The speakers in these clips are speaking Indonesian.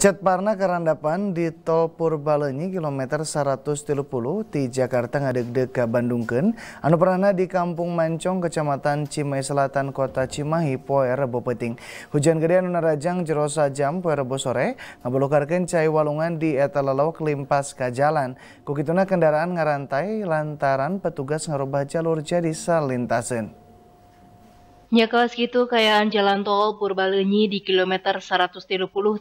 Parna Karandapan di tol Purbalenyi kilometer 130 di Jakarta ngadeg-deg Bandungken. anu pernah di Kampung Mancong Kecamatan Cimahi Selatan Kota Cimahi poe Rebo Peting. Hujan gede anu narajang jero jam poe Rebo sore ngabulukarkeun cai walungan di eta lelawak limpas ka jalan. kendaraan ngarantai lantaran petugas ngarubah jalur jadi salintaseun. Nya gitu kayaan jalan tol Purbalenyi di kilometer 130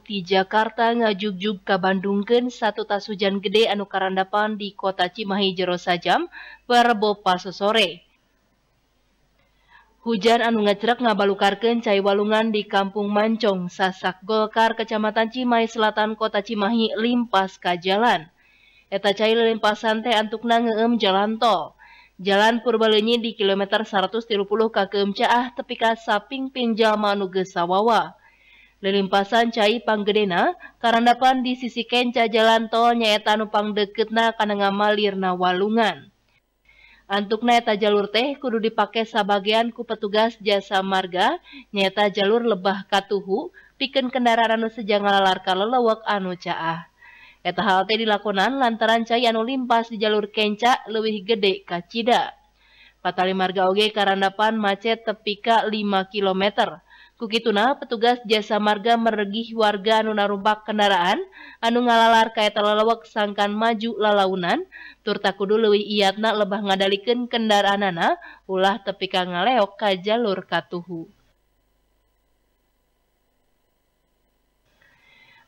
di Jakarta ngajugjug ke Bandung Bandungkeun satu tas hujan gede anu karandapan di kota Cimahi jero sajam barebo paso sore. Hujan anu ngajrek ngabalukarkeun cai walungan di Kampung Mancong, Sasak Golkar, Kecamatan Cimahi Selatan, Kota Cimahi limpas ke jalan. Eta cai limpasan teh untuk nangeem jalan tol. Jalan Purbaennyi di K 130kgM Caah tepika sapping Pinjal Manuugeawawa le limpasan Caai Pangeda karpan di sisi Kenca Jalan tolnyaetaupang Deketna Kananga Mairna Walungan. Antuk Neeta jalur teh kudu dipakesa bagian ku petugas jasa Marga, nyaeta jalur lebah Katuhu piken kendaraanu Sejang Lalar kallewak Anu caah. halte di lakonan lantaran cyau limpas jalur kencak luwih gede ka Cida Patali Marga Oge karena depan macet tepika 5km kukituna petugas jasa Marga meih warga Anuna rubbak kendaraan anu ngalalar kae lolook sangangkan maju lalaunan Turta Kudu Luwi Iyatna lebah ngadaken kendaraan Na pulah tepka ngaleookajalur kattuhu